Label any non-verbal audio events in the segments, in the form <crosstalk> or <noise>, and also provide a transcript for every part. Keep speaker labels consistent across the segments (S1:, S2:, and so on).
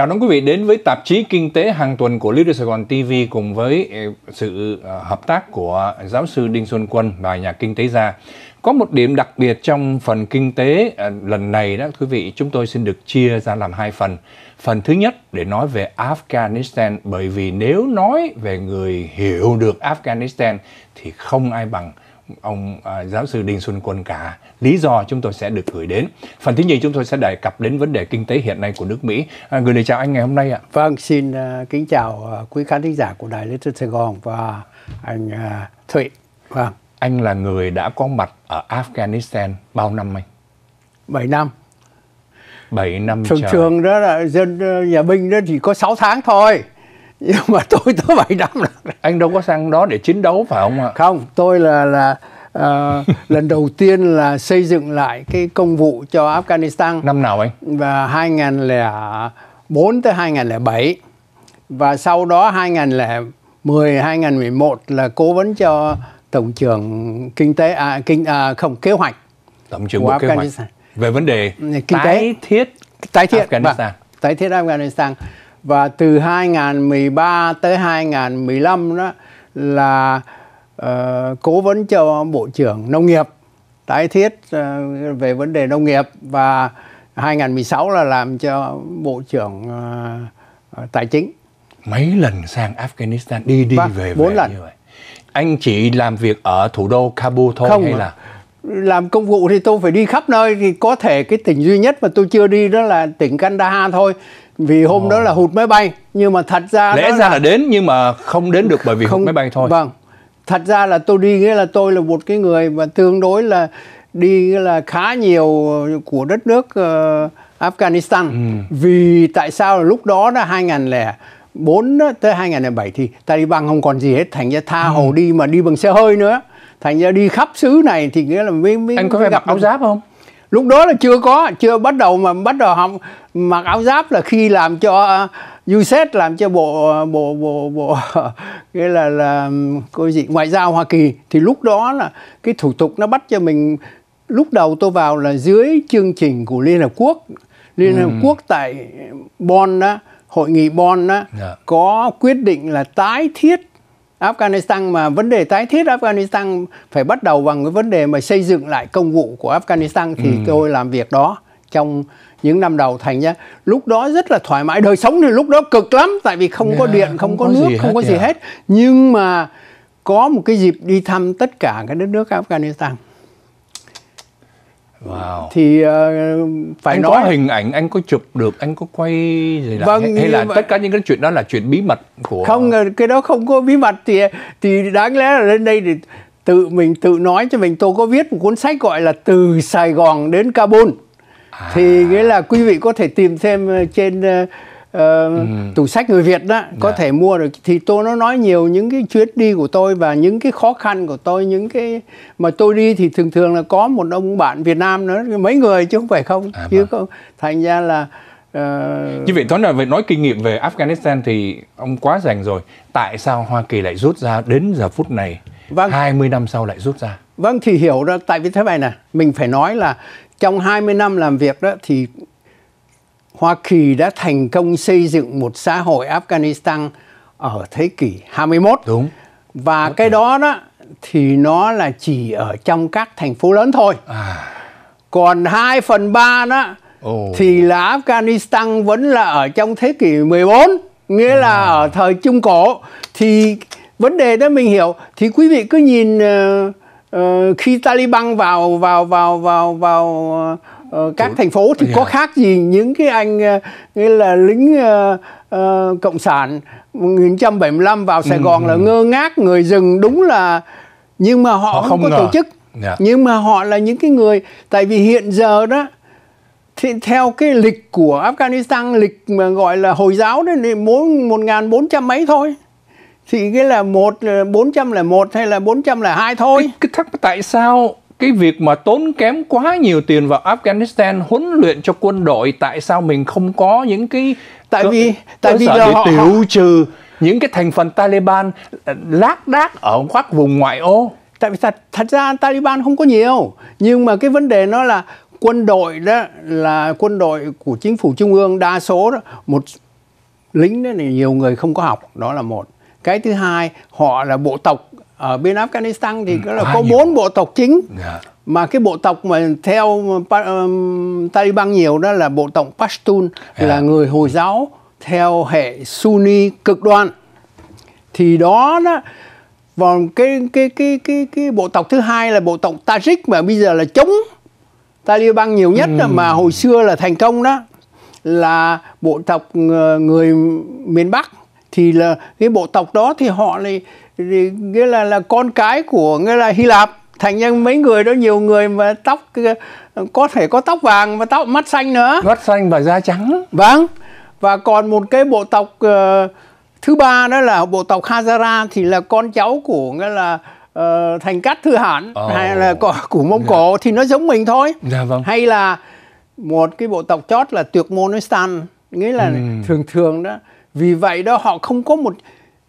S1: Chào đón quý vị đến với tạp chí Kinh tế hàng tuần của Leader Sài Gòn TV cùng với ờ, sự ờ, hợp tác của giáo sư Đinh Xuân Quân và nhà kinh tế gia. Có một điểm đặc biệt trong phần kinh tế ờ, lần này đó quý vị, chúng tôi xin được chia ra làm hai phần. Phần thứ nhất để nói về Afghanistan bởi vì nếu nói về người hiểu được Afghanistan thì không ai bằng ông à, giáo sư Đinh Xuân Quân cả. Lý do chúng tôi sẽ được gửi đến. Phần thứ nhì chúng tôi sẽ đề cập đến vấn đề kinh tế hiện nay của nước Mỹ. À, gửi lời chào anh ngày hôm nay ạ. Vâng, xin uh,
S2: kính chào uh, quý khán thính giả của Đài Lê Tư Sài Gòn và anh uh,
S1: Thụy. Vâng. Anh là người đã có mặt ở Afghanistan bao năm anh? bảy năm. bảy năm trường trời.
S2: thường đó là dân ờ, nhà binh đó chỉ có 6 tháng thôi nhưng mà tôi tới bảy năm rồi anh đâu có sang đó để chiến đấu phải không ạ không tôi là là uh, <laughs> lần đầu tiên là xây dựng lại cái công vụ cho Afghanistan năm nào anh và 2004 tới 2007 và sau đó 2010 2011 là cố vấn cho tổng trưởng kinh tế à, kinh à, không kế hoạch
S1: tổng trưởng của bộ kế hoạch về vấn đề kinh tái tế. thiết tái thiết vâng. Afghanistan. Và,
S2: tái thiết Afghanistan và từ 2013 tới 2015 đó là uh, cố vấn cho Bộ trưởng Nông nghiệp tái thiết uh, về vấn đề nông nghiệp và 2016 là làm cho Bộ trưởng uh, Tài chính.
S1: Mấy lần sang Afghanistan đi đi và vâng, về 4 về lần. như vậy. Anh chỉ làm việc ở thủ đô Kabul thôi Không hay à. là
S2: làm công vụ thì tôi phải đi khắp nơi thì có thể cái tỉnh duy nhất mà tôi chưa đi đó là tỉnh Kandahar thôi vì hôm oh. đó là hụt máy bay nhưng mà thật ra lẽ ra là... là
S1: đến nhưng mà không đến được bởi vì không, hụt máy bay thôi vâng
S2: thật ra là tôi đi nghĩa là tôi là một cái người mà tương đối là đi là khá nhiều của đất nước uh, Afghanistan ừ. vì tại sao là lúc đó là 2004 tới 2007 thì Taliban không còn gì hết thành ra tha ừ. hồ đi mà đi bằng xe hơi nữa thành ra đi khắp xứ này thì nghĩa là mới, mới anh có phải mặc áo giáp không lúc đó là chưa có chưa bắt đầu mà bắt đầu học mặc áo giáp là khi làm cho à, USET làm cho bộ à, bộ bộ bộ <laughs> nghĩa là là cô gì ngoại giao Hoa Kỳ thì lúc đó là cái thủ tục nó bắt cho mình lúc đầu tôi vào là dưới chương trình của Liên Hợp Quốc Liên ừ. Hợp Quốc tại Bon đó hội nghị Bon đó yeah. Dạ. có quyết định là tái thiết Afghanistan mà vấn đề tái thiết Afghanistan phải bắt đầu bằng cái vấn đề mà xây dựng lại công vụ của Afghanistan thì ừ. tôi làm việc đó trong những năm đầu thành ra lúc đó rất là thoải mái đời sống thì lúc đó cực lắm tại vì không yeah, có điện không, không có, nước không có gì hết nhưng mà có một cái dịp đi thăm tất cả các đất nước Afghanistan
S1: Wow. thì uh, phải anh nói có hình ảnh anh có chụp được anh có quay gì là vâng, hay, hay là mà... tất cả những cái chuyện đó là chuyện bí mật của không
S2: ờ, cái đó không có bí mật thì thì đáng lẽ là lên đây thì tự mình tự nói cho mình tôi có viết một cuốn sách gọi là từ Sài Gòn đến Kabul à. thì nghĩa là quý vị có thể tìm thêm ờ, trên uh, Ờ, ừ. tủ sách người Việt đó có dạ. thể mua được thì tôi nó nói nhiều những cái chuyến đi của tôi và những cái khó khăn của tôi những cái mà tôi đi thì thường thường là có một ông bạn Việt Nam nữa mấy người chứ không phải không à, chứ vâng. không thành ra là Uh... Như vậy
S1: Tuấn là về nói kinh nghiệm về Afghanistan thì ông quá rành rồi. Tại sao Hoa Kỳ lại rút ra đến giờ phút này, vâng. 20 năm sau lại rút ra?
S2: Vâng thì hiểu ra tại vì thế này nè, mình phải nói là trong 20 năm làm việc đó thì Hoa Kỳ đã thành công xây dựng một xã hội Afghanistan ở thế kỷ 21. Đúng. Và Đúng. cái đó đó thì nó là chỉ ở trong các thành phố lớn thôi. À. Còn 2 phần 3 đó oh. thì là Afghanistan vẫn là ở trong thế kỷ 14, nghĩa à. là ở thời Trung Cổ. Thì vấn đề đó mình hiểu thì quý vị cứ nhìn uh, uh, khi Taliban vào vào vào vào vào uh, Ờ, các thành phố thì yeah. có dạ. khác gì những cái anh ờ, nghĩa là lính uh, uh, cộng sản 1975 vào Sài Gòn là ngơ ngác người rừng đúng là nhưng mà họ, họ không, không có ngờ. tổ chức yeah. Dạ. nhưng mà họ là những cái người tại vì hiện giờ đó thì theo cái lịch của Afghanistan lịch mà gọi là hồi giáo đấy thì mỗi 1400 mấy thôi thì cái là một bốn trăm là một hay là bốn trăm
S1: là hai thôi cái, cái thắc tại sao cái việc mà tốn kém quá nhiều tiền vào Afghanistan huấn luyện cho quân đội tại sao mình không có những cái tại vì tại vì là họ tiểu trừ những cái thành phần Taliban ờ, lác đác ở các vùng ngoại
S2: ô tại vì thật thật ra Taliban không có nhiều nhưng mà cái vấn đề nó là quân đội đó là quân đội của chính phủ trung ương đa số đó một lính đó là nhiều người không có học đó là một cái thứ hai họ là bộ tộc ở bên Afghanistan thì ừ, là có bốn bộ tộc chính yeah. Dạ. mà cái bộ tộc mà theo um, um, Taliban nhiều đó là bộ tộc Pashtun yeah. Dạ. là người Hồi giáo theo hệ Sunni cực đoan thì đó đó còn cái cái cái cái cái bộ tộc thứ hai là bộ tộc Tajik mà bây giờ là chống Taliban nhiều nhất ừ. mà hồi xưa là thành công đó là bộ tộc người miền Bắc thì là cái bộ tộc đó thì họ lại thì nghĩa là là con cái của nghĩa là Hy Lạp thành ra mấy người đó nhiều người mà tóc có thể có tóc vàng và tóc mắt xanh nữa mắt xanh và da trắng vâng và còn một cái bộ tộc uh, thứ ba đó là bộ tộc Hazara thì là con cháu của nghĩa là uh, thành cát thư hãn oh. hay là của, của mông dạ. cổ thì nó giống mình thôi dạ, vâng. hay là một cái bộ tộc chót là tuyệt monistan nghĩa là ừ. thường thường đó vì vậy đó họ không có một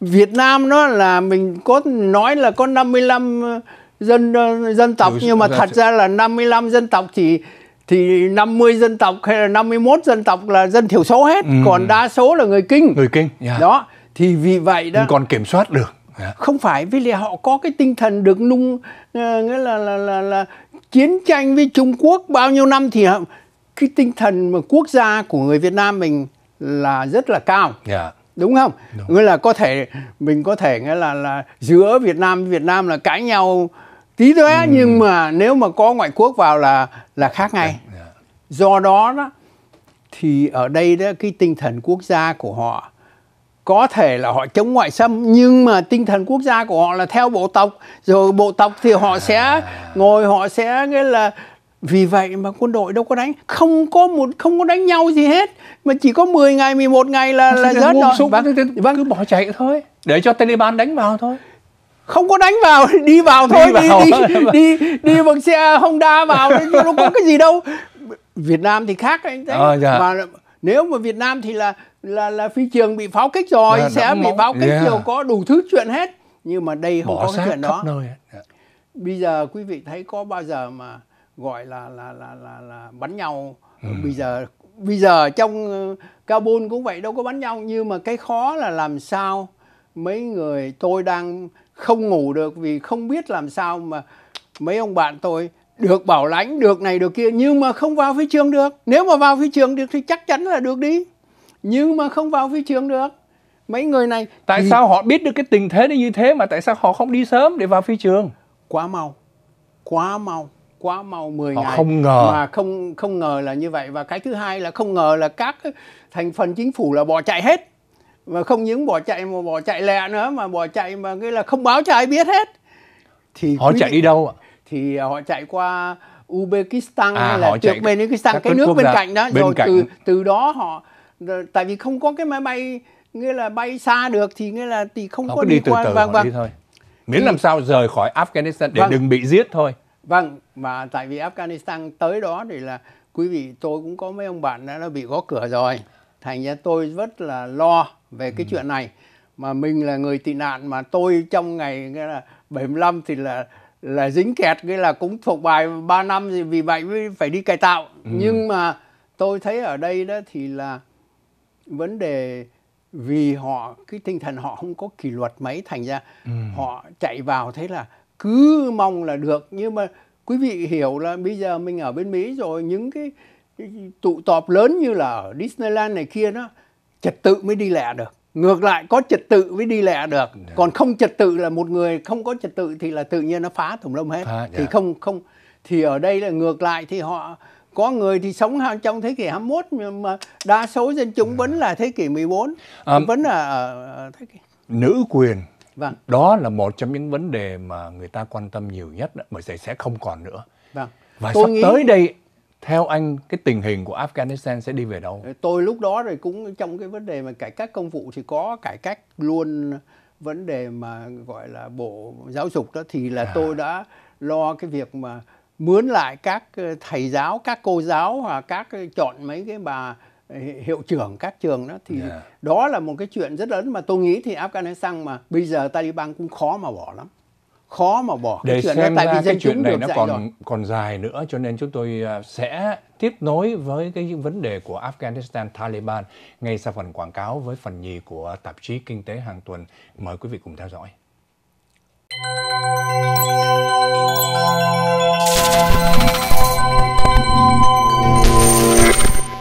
S2: Việt Nam đó là mình có nói là có 55 ờ, dân ờ, dân tộc nhưng mà thật ra là 55 dân tộc thì thì 50 dân tộc hay là 51 dân tộc là dân thiểu số hết, ừ. còn đa số là người Kinh. Người
S1: Kinh. Yeah. Đó, thì vì vậy đó. Nhưng còn kiểm soát được.
S2: Yeah. Không phải vì là họ có cái tinh thần được nung ờ, nghĩa là là là là chiến tranh với Trung Quốc bao nhiêu năm thì cái tinh thần mà quốc gia của người Việt Nam mình là rất là cao yeah. Dạ. đúng không đúng. nghĩa là có thể mình có thể nghĩa là là giữa Việt Nam với Việt Nam là cãi nhau tí tóe ừ. nhưng mà nếu mà có ngoại quốc vào là là khác ngay yeah. Dạ, yeah. Dạ. do đó đó thì ở đây đó cái tinh thần quốc gia của họ có thể là họ chống ngoại xâm nhưng mà tinh thần quốc gia của họ là theo bộ tộc rồi bộ tộc thì họ à. sẽ ngồi họ sẽ nghĩa là vì vậy mà quân đội đâu có đánh không có một không có đánh nhau gì hết mà chỉ có 10 ngày 11 ngày là là rớt rồi
S1: vâng, vâng cứ bỏ chạy thôi để cho Taliban đánh vào thôi không có đánh vào <laughs> đi vào thôi đi vào. Đi, đi đi bằng xe Honda vào nó có cái gì đâu
S2: Việt Nam thì khác anh thấy à, dạ. mà nếu mà Việt Nam thì là là là phi trường bị pháo kích rồi à, dạ, sẽ bị pháo kích yeah. rồi có đủ thứ chuyện hết nhưng mà đây không Bỏ có cái chuyện đó nơi. Dạ. bây giờ quý vị thấy có bao giờ mà gọi là là là là, là bắn nhau ừ. bây giờ bây giờ trong carbon ờ, cũng vậy đâu có bắn nhau nhưng mà cái khó là làm sao mấy người tôi đang không ngủ được vì không biết làm sao mà mấy ông bạn tôi được bảo lãnh được này được kia nhưng mà không vào phi trường được nếu mà vào phi trường được thì chắc chắn là được đi nhưng mà không vào phi trường được mấy người này
S1: tại thì... sao họ biết được cái tình thế nó như thế mà tại sao họ không đi sớm để vào phi trường quá mau
S2: quá mau quá mau 10 Họ ngày không ngờ mà không không ngờ là như vậy và cái thứ hai là không ngờ là các thành phần chính phủ là bỏ chạy hết mà không những bỏ chạy mà bỏ chạy lẹ nữa mà bỏ chạy mà nghĩa là không báo cho ai biết hết
S1: thì họ quý... chạy đi đâu ạ
S2: thì họ chạy qua Uzbekistan à, hay là Turkmenistan cái nước bên cạnh đó bên rồi cạnh. từ từ đó họ tại vì không có cái máy bay nghĩa là bay xa được thì nghĩa là thì không họ có đi, đi từ qua từ vâng, vâng. đi
S1: thôi miễn thì, làm sao rời khỏi Afghanistan để vâng. đừng bị giết thôi
S2: Vâng, mà tại vì Afghanistan tới đó thì là quý vị tôi cũng có mấy ông bạn đã, đã bị gõ cửa rồi. Thành ra tôi rất là lo về cái ừ. chuyện này. Mà mình là người tị nạn mà tôi trong ngày nghĩa là 75 thì là là dính kẹt cái là cũng thuộc bài 3 năm gì vì vậy mới phải đi cải tạo. Ừ. Nhưng mà tôi thấy ở đây đó thì là vấn đề vì họ cái tinh thần họ không có kỷ luật mấy thành ra ừ. họ chạy vào thế là cứ mong là được nhưng mà quý vị hiểu là bây giờ mình ở bên Mỹ rồi những cái tụ tập lớn như là ở Disneyland này kia đó trật tự mới đi lẹ được ngược lại có trật tự mới đi lẹ được yeah. Dạ. còn không trật tự là một người không có trật tự thì là tự nhiên nó phá tùm lum hết à, yeah. Dạ. thì không không thì ở đây là ngược lại thì họ có người thì sống trong thế kỷ 21 nhưng mà đa số dân chúng yeah. Dạ. vẫn là thế kỷ 14 um, à, vẫn là uh, thế kỷ
S1: nữ quyền Vâng. Đó là một trong những vấn đề mà người ta quan tâm nhiều nhất bởi vì sẽ không còn nữa. Vâng. Và Tôi sắp nghĩ... tới đây theo anh cái tình hình của Afghanistan sẽ đi về đâu? Ờ,
S2: tôi lúc đó rồi cũng trong cái vấn đề mà cải cách công vụ thì có cải cách luôn vấn đề mà gọi là bộ giáo dục đó thì là à. tôi đã lo cái việc mà mướn lại các ờ, thầy giáo, các cô giáo và các ờ, chọn mấy cái bà hiệu trưởng các trường đó thì yeah. Dạ. đó là một cái chuyện rất lớn mà tôi nghĩ thì Afghanistan mà bây giờ Taliban cũng khó mà bỏ lắm khó mà
S1: bỏ để cái chuyện xem đó, tại vì cái chuyện này nó còn rồi. còn dài nữa cho nên chúng tôi à, sẽ tiếp nối với cái vấn đề của Afghanistan Taliban ngay sau phần quảng cáo với phần nhì của tạp chí kinh tế hàng tuần mời quý vị cùng theo dõi.